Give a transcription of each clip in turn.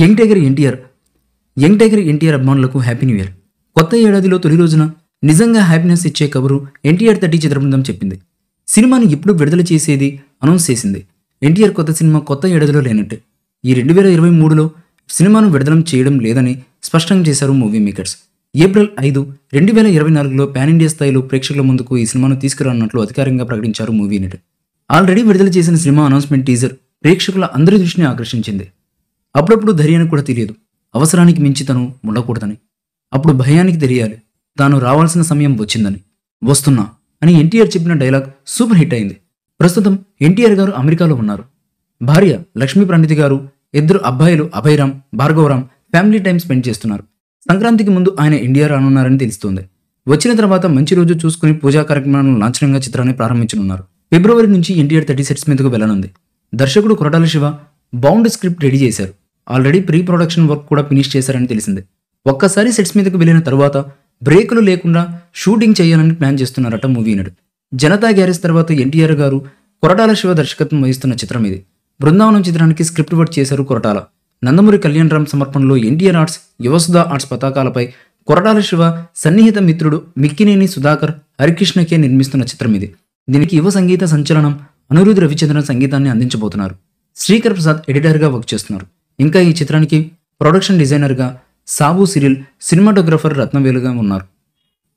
young tiger NTR young tiger NTR అభిమానులకు happy new year కొత్త ఏడాదిలో తొలి రోజున నిజంగా హ్యాపీనెస్ ఇచ్చే కబురు ఎన్టీఆర్ థర్టీ చిత్రబృందం చెప్పింది సినిమాను ఎప్పుడు విడుదల చేసేది అనౌన్స్ చేసింది ఎన్టీఆర్ కొత్త సినిమా కొత్త ఏడాదిలో లేనట్టు ఈ రెండు వేల ఇరవై మూడులో సినిమాను విడుదల చేయడం లేదని స్పష్టం చేశారు మూవీ మేకర్స్ ఏప్రిల్ ఐదు రెండు వేల ఇరవై నాలుగులో పాన్ ఇండియా స్థాయిలో ప్రేక్షకుల ముందుకు ఈ సినిమాను తీసుకురానున్నట్లు అధికారికంగా ప్రకటించారు మూవీ యూనిట్ ఆల్రెడీ విడుదల చేసిన సినిమా అనౌన్స్మెంట్ టీజర్ ప్రేక్షకుల అందరి దృష్టిని ఆకర్షించింది అప్పుడప్పుడు ధైర్యానికి కూడా తెలియదు అవసరానికి మించి తను ఉండకూడదని అప్పుడు భయానికి తెలియాలి తాను రావాల్సిన సమయం వచ్చిందని వస్తున్నా అని ఎన్టీఆర్ చెప్పిన డైలాగ్ సూపర్ హిట్ అయింది ప్రస్తుతం ఎన్టీఆర్ గారు అమెరికాలో ఉన్నారు భార్య లక్ష్మీ ప్రణితి గారు ఇద్దరు అబ్బాయిలు Abhayram Bhargavram family time spend చేస్తున్నారు సంక్రాంతికి ముందు ఆయన ఇండియా రానున్నారని తెలుస్తోంది వచ్చిన తర్వాత మంచి రోజు చూసుకుని పూజా కార్యక్రమాలను లాంఛనంగా చిత్రాన్ని ప్రారంభించనున్నారు ఫిబ్రవరి నుంచి ఎన్టీఆర్ థర్టీ సెట్స్ మీదకు వెళ్లనుంది దర్శకుడు Koratala Siva bound script ready చేశారు ఆల్రెడీ ప్రీ ప్రొడక్షన్ వర్క్ కూడా ఫినిష్ చేశారని తెలిసింది ఒక్కసారి సెట్స్ మీదకు వెళ్ళిన తర్వాత బ్రేకులు లేకుండా షూటింగ్ చేయాలని ప్లాన్ చేస్తున్నారట మూవీ నడు జనతా గ్యారేజ్ తర్వాత ఎన్టీఆర్ గారు కొరటాల శివ దర్శకత్వం వహిస్తున్న చిత్రం ఇది బృందావనం చిత్రానికి స్క్రిప్ట్ వర్క్ చేశారు కొరటాల నందమూరి కళ్యాణ్ రామ్ సమర్పణలో ఎన్టీఆర్ ఆర్ట్స్ యువసుధ ఆర్ట్స్ పతాకాలపై కొరటాల శివ సన్నిహిత మిత్రుడు మిక్కినేని సుధాకర్ హరికృష్ణకే నిర్మిస్తున్న చిత్రం ఇది దీనికి యువ సంగీత సంచలనం అనిరుద్ రవిచంద్రన్ సంగీతాన్ని అందించబోతున్నారు శ్రీకర్ ప్రసాద్ ఎడిటర్గా వర్క్ చేస్తున్నారు ఇంకా ఈ చిత్రానికి ప్రొడక్షన్ డిజైనర్గా సాబు సిరియల్ సినిమాటోగ్రఫర్ రత్నవేలుగా ఉన్నారు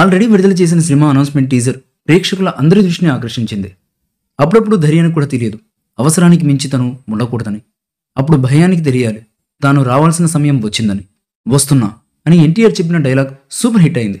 ఆల్రెడీ విడుదల చేసిన సినిమా అనౌన్స్మెంట్ టీజర్ ప్రేక్షకుల అందరి దృష్టిని ఆకర్షించింది అప్పుడప్పుడు ధైర్యాన్ని కూడా తెలియదు అవసరానికి మించి తను ఉండకూడదని అప్పుడు భయానికి తెలియాలి తాను రావాల్సిన సమయం వచ్చిందని వస్తున్నా అని ఎన్టీఆర్ చెప్పిన డైలాగ్ సూపర్ హిట్ అయింది